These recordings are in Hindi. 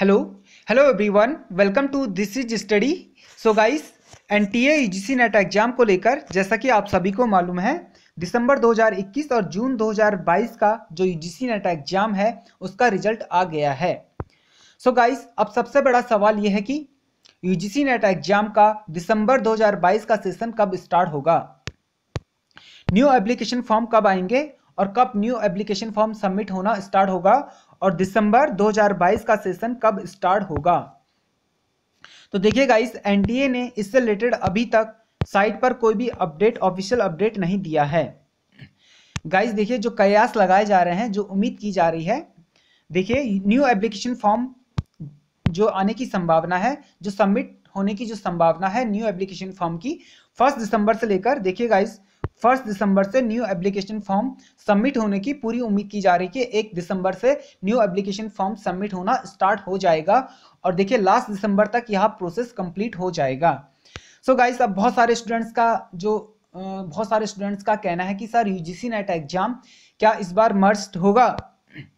hello hello everyone welcome to this is study so guys N T A NET exam को लेकर जैसा कि आप सभी को मालूम है दिसंबर 2021 और जून 2022 का जो यू नेट एग्जाम है उसका रिजल्ट आ गया है सो so गाइस अब सबसे बड़ा सवाल यह है कि यू नेट एग्जाम का दिसंबर 2022 का सेशन कब स्टार्ट होगा न्यू एप्लीकेशन फॉर्म कब आएंगे और कब न्यू एप्लीकेशन फॉर्म सबमिट होना स्टार्ट होगा और दिसंबर 2022 का सेशन कब स्टार्ट होगा तो देखिए गाइस एनडीए ने इससे रिलेटेड अभी तक साइट पर कोई भी अपडेट ऑफिशियल अपडेट नहीं दिया है गाइस देखिए जो कयास लगाए जा रहे हैं जो उम्मीद की जा रही है देखिए न्यू एप्लीकेशन फॉर्म जो आने की संभावना है जो सबमिट होने की जो संभावना है न्यू एप्लीकेशन फॉर्म की फर्स्ट दिसंबर से लेकर देखिए गाइस फर्स्ट दिसंबर से न्यू एप्लीकेशन फॉर्म सबमिट होने की पूरी उम्मीद की जा रही है कि एक दिसंबर से न्यू एप्लीकेशन फॉर्म सबमिट होना स्टार्ट हो जाएगा और देखिए लास्ट दिसंबर तक यह प्रोसेस कंप्लीट हो जाएगा सो so गाइस अब बहुत सारे स्टूडेंट्स का जो बहुत सारे स्टूडेंट्स का कहना है कि सर यूजीसी नेट एग्जाम क्या इस बार मर्ज होगा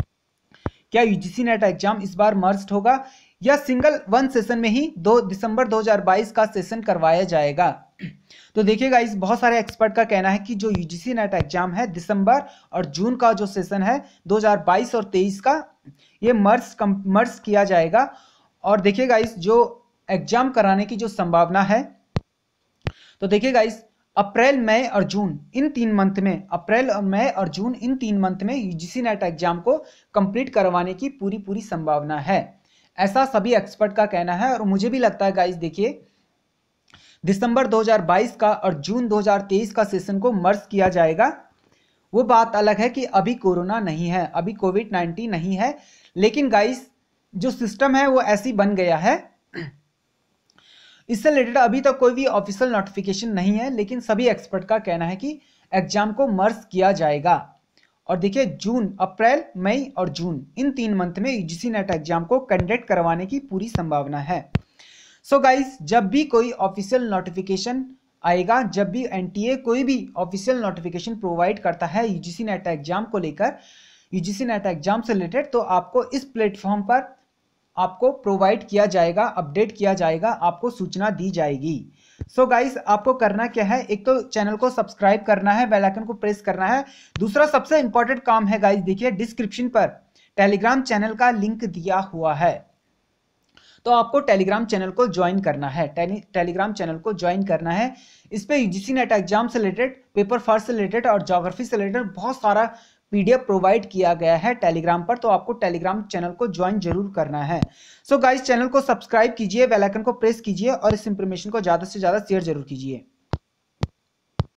क्या यूजीसी नेट एग्जाम इस बार मर्ज होगा यह सिंगल वन सेशन में ही दो दिसंबर 2022 का सेशन करवाया जाएगा तो देखिएगा इस बहुत सारे एक्सपर्ट का कहना है कि जो यूजीसी नेट एग्जाम है दिसंबर और जून का जो सेशन है 2022 और 23 का ये मर्ज मर्ज किया जाएगा और देखिएगा इस जो एग्जाम कराने की जो संभावना है तो देखिएगा इस अप्रैल मई और जून इन तीन मंथ में अप्रैल और मई और जून इन तीन मंथ में यूजीसी नेट एग्जाम को कंप्लीट करवाने की पूरी पूरी संभावना है ऐसा सभी एक्सपर्ट का कहना है और मुझे भी लगता है गाइज देखिए दिसंबर 2022 का और जून 2023 का सेशन को मर्ज किया जाएगा वो बात अलग है कि अभी कोरोना नहीं है अभी कोविड 19 नहीं है लेकिन गाइस जो सिस्टम है वो ऐसी बन गया है इससे रिलेटेड अभी तक तो कोई भी ऑफिशियल नोटिफिकेशन नहीं है लेकिन सभी एक्सपर्ट का कहना है कि एग्जाम को मर्ज किया जाएगा और देखिए जून अप्रैल मई और जून इन तीन मंथ में यूजीसी नेट एग्जाम को कंडक्ट करवाने की पूरी संभावना है सो so गाइस जब भी कोई ऑफिशियल नोटिफिकेशन आएगा जब भी एनटीए कोई भी ऑफिशियल नोटिफिकेशन प्रोवाइड करता है यूजीसी नेट एग्जाम को लेकर यूजीसी नेट एग्जाम से रिलेटेड तो आपको इस प्लेटफॉर्म पर आपको प्रोवाइड किया जाएगा अपडेट किया जाएगा आपको सूचना दी जाएगी सो so गाइस आपको करना क्या है एक तो चैनल को सब्सक्राइब करना है बेल आइकन को प्रेस करना है दूसरा सबसे इंपॉर्टेंट काम है गाइस देखिए डिस्क्रिप्शन पर टेलीग्राम चैनल का लिंक दिया हुआ है तो आपको टेलीग्राम चैनल को ज्वाइन करना है टेलीग्राम चैनल को ज्वाइन करना है इस पर जी नेट एग्जाम से रिलेटेड पेपर फर्स्ट से रिलेटेड और जोग्राफी से रिलेटेड बहुत सारा पीडीएफ प्रोवाइड किया गया है टेलीग्राम पर तो आपको टेलीग्राम चैनल को ज्वाइन जरूर करना है सो so गाइस चैनल को सब्सक्राइब कीजिए बेल आइकन को प्रेस कीजिए और इस इंफॉर्मेशन को ज्यादा से ज्यादा शेयर जरूर कीजिए